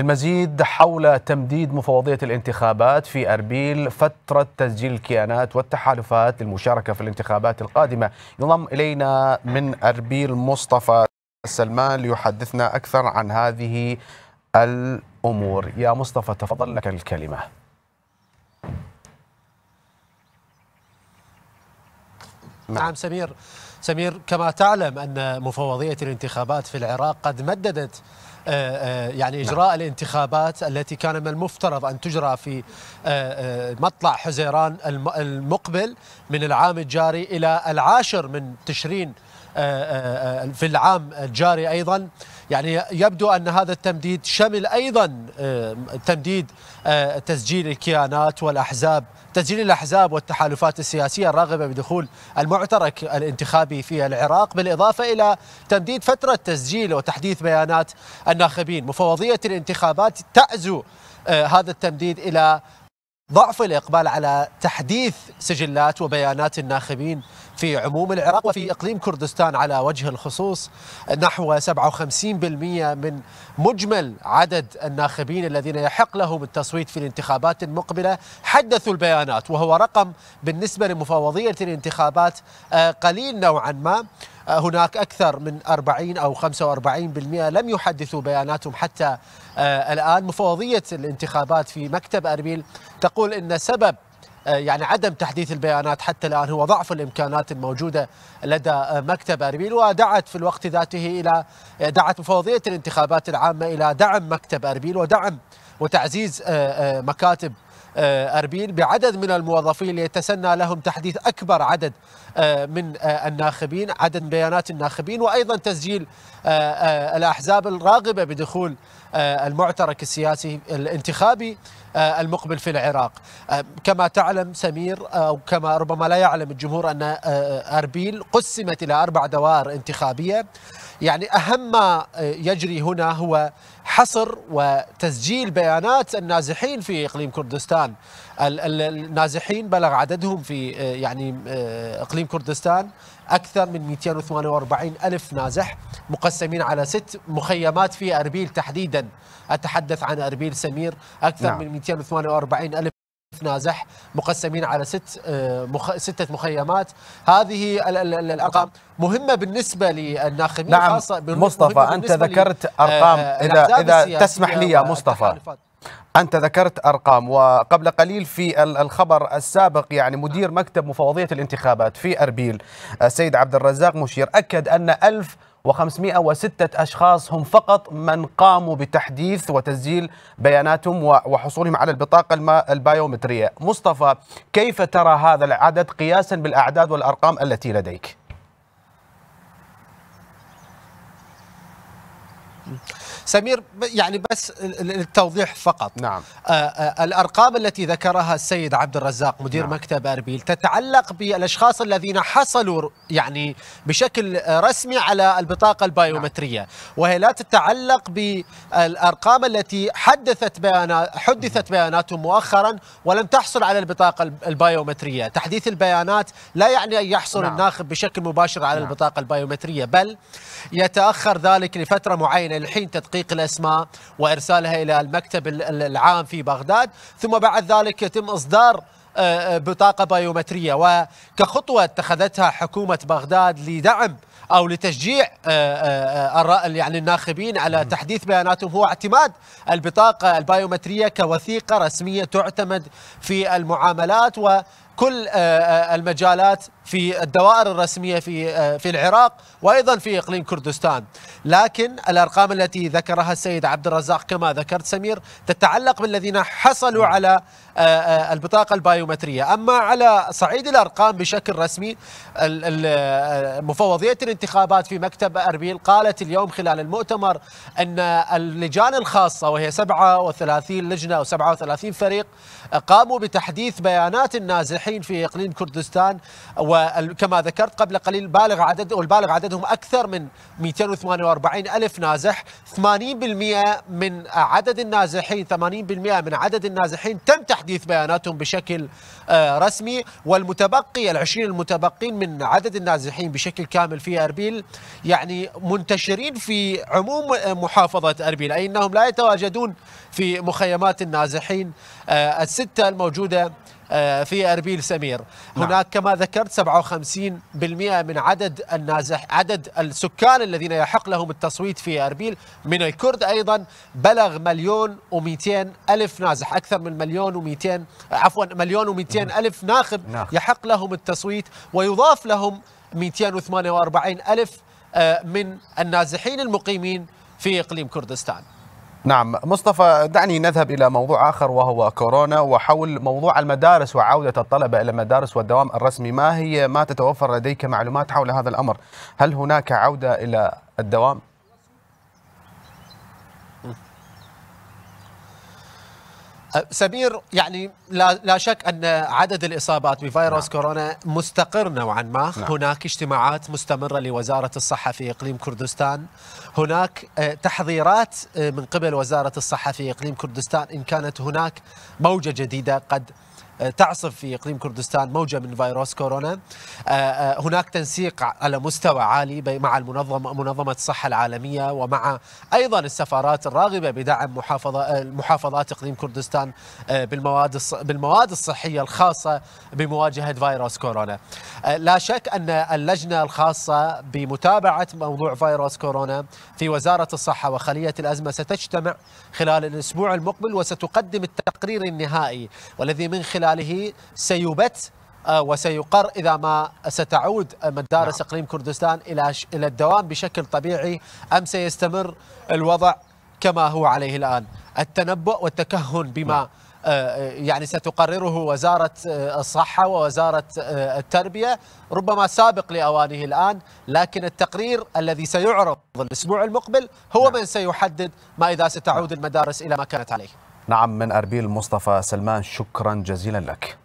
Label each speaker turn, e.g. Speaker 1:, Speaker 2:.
Speaker 1: المزيد حول تمديد مفوضية الانتخابات في أربيل فترة تسجيل الكيانات والتحالفات للمشاركة في الانتخابات القادمة ينضم إلينا من أربيل مصطفى سلمان ليحدثنا أكثر عن هذه الأمور يا مصطفى تفضل لك الكلمة
Speaker 2: نعم سمير سمير كما تعلم أن مفوضية الانتخابات في العراق قد مددت آه، آه، يعني نعم. إجراء نعم. الانتخابات التي كان من المفترض أن تجرى في آه، مطلع حزيران المقبل من العام الجاري إلى العاشر من تشرين آه، آه، آه، في العام الجاري أيضا يعني يبدو أن هذا التمديد شمل أيضا تمديد تسجيل الكيانات والأحزاب تسجيل الأحزاب والتحالفات السياسية الراغبة بدخول المعترك الانتخابي في العراق بالإضافة إلى تمديد فترة تسجيل وتحديث بيانات الناخبين مفوضية الانتخابات تعزو هذا التمديد إلى ضعف الإقبال على تحديث سجلات وبيانات الناخبين في عموم العراق وفي إقليم كردستان على وجه الخصوص نحو 57% من مجمل عدد الناخبين الذين يحق لهم التصويت في الانتخابات المقبلة حدثوا البيانات وهو رقم بالنسبة لمفوضية الانتخابات آه، قليل نوعا ما آه، هناك أكثر من 40 أو 45% لم يحدثوا بياناتهم حتى آه، الآن مفوضية الانتخابات في مكتب أربيل تقول أن سبب آه، يعني عدم تحديث البيانات حتى الآن هو ضعف الإمكانات الموجودة لدى مكتب أربيل ودعت في الوقت ذاته إلى دعت مفوضية الانتخابات العامة إلى دعم مكتب أربيل ودعم وتعزيز آه، آه، مكاتب آه، أربيل بعدد من الموظفين ليتسنى لهم تحديث أكبر عدد آه، من آه، الناخبين عدد بيانات الناخبين وأيضا تسجيل الأحزاب الراغبة بدخول المعترك السياسي الانتخابي المقبل في العراق كما تعلم سمير أو كما ربما لا يعلم الجمهور أن أربيل قسمت إلى أربع دوائر انتخابية يعني أهم ما يجري هنا هو حصر وتسجيل بيانات النازحين في اقليم كردستان النازحين بلغ عددهم في آه، يعني آه، اقليم كردستان اكثر من 248 الف نازح مقسمين على ست مخيمات في اربيل تحديدا اتحدث عن اربيل سمير اكثر نعم. من 248 الف نازح مقسمين على ست آه، مخ... ستة مخيمات هذه الأرقام مهمة بالنسبة
Speaker 1: للناخبين نعم خاصة مصطفى أنت ذكرت أرقام آه، إذا, إذا تسمح لي يا مصطفى أنت ذكرت أرقام وقبل قليل في الخبر السابق يعني مدير مكتب مفوضية الانتخابات في أربيل السيد عبد الرزاق مشير أكد أن ألف و506 أشخاص هم فقط من قاموا بتحديث وتسجيل بياناتهم وحصولهم على البطاقة البيومترية مصطفى كيف ترى هذا العدد قياسا بالأعداد والأرقام التي لديك؟
Speaker 2: سمير يعني بس للتوضيح فقط نعم آآ آه، آآ آه، الأرقام التي ذكرها السيد عبد الرزاق مدير نعم. مكتب أربيل تتعلق بالأشخاص الذين حصلوا يعني بشكل رسمي على البطاقة البايومترية نعم. وهي لا تتعلق بالأرقام التي حدثت بيانات حدثت بياناتهم مؤخرا ولم تحصل على البطاقة البايومترية تحديث البيانات لا يعني أن يحصل نعم. الناخب بشكل مباشر على نعم. البطاقة البايومترية بل يتأخر ذلك لفترة معينة الحين تتقل تدقيق الأسماء وإرسالها إلى المكتب العام في بغداد ثم بعد ذلك يتم إصدار آه، آه، بطاقة بايومترية وكخطوة اتخذتها حكومة بغداد لدعم او لتشجيع آه، يعني الناخبين على تحديث بياناتهم هو اعتماد البطاقه البايومتريه كوثيقه رسميه تعتمد في المعاملات و كل آه، آه، المجالات في الدوائر الرسميه في آه، في العراق وايضا في اقليم كردستان، لكن الارقام التي ذكرها السيد عبد الرزاق كما ذكرت سمير تتعلق بالذين حصلوا على البطاقه البايومتريه، اما على صعيد الارقام بشكل رسمي مفوضيه الانتخابات في مكتب اربيل قالت اليوم خلال المؤتمر ان اللجان الخاصه وهي 37 لجنه او 37 فريق قاموا بتحديث بيانات النازحين النازحين في اقليم كردستان وكما ذكرت قبل قليل بالغ عدد والبالغ عددهم اكثر من 248 الف نازح 80% من عدد النازحين 80% من عدد النازحين تم تحديث بياناتهم بشكل آه، رسمي والمتبقي ال20 المتبقين من عدد النازحين بشكل كامل في أربيل يعني منتشرين في عموم آه، محافظة أربيل أي أنهم لا يتواجدون في مخيمات النازحين آه، الستة الموجودة آه، في اربيل سمير نعم. هناك كما ذكرت 57% من عدد النازح عدد السكان الذين يحق لهم التصويت في اربيل من الكرد ايضا بلغ مليون و200 الف نازح اكثر من مليون و200 عفوا مليون و200 نعم. الف ناخب نعم. يحق لهم التصويت ويضاف لهم 248 الف آه، من النازحين المقيمين في اقليم كردستان
Speaker 1: نعم مصطفى دعني نذهب إلى موضوع آخر وهو كورونا وحول موضوع المدارس وعودة الطلبة إلى المدارس والدوام الرسمي ما هي ما تتوفر لديك معلومات حول هذا الأمر هل هناك عودة إلى الدوام؟
Speaker 2: سمير يعني لا, لا شك أن عدد الإصابات بفيروس نعم. كورونا مستقر نوعا ما نعم. هناك اجتماعات مستمرة لوزارة الصحة في إقليم كردستان هناك آه، تحضيرات آه، من قبل وزارة الصحة في إقليم كردستان إن كانت هناك موجة جديدة قد آه، تعصف في اقليم كردستان موجه من فيروس كورونا آه، آه، هناك تنسيق على مستوى عالي مع المنظمه منظمه الصحه العالميه ومع ايضا السفارات الراغبه بدعم محافظه محافظات اقليم كردستان بالمواد بالمواد الصحيه الخاصه بمواجهه فيروس كورونا لا شك ان اللجنه الخاصه بمتابعه موضوع فيروس كورونا في وزاره الصحه وخليه الازمه ستجتمع خلال الاسبوع المقبل وستقدم التقرير النهائي والذي من خلال خلاله سيبت آه، وسيقر إذا ما ستعود آه، مدارس نعم. إقليم كردستان إلى إلى الدوام بشكل طبيعي أم سيستمر الوضع كما هو عليه الآن التنبؤ والتكهن بما نعم. آه، يعني ستقرره وزارة الصحة ووزارة التربية ربما سابق لأوانه الآن لكن التقرير الذي سيعرض الأسبوع المقبل هو نعم. من سيحدد ما إذا ستعود نعم. المدارس إلى ما كانت عليه
Speaker 1: نعم من أربيل مصطفى سلمان شكرا جزيلا لك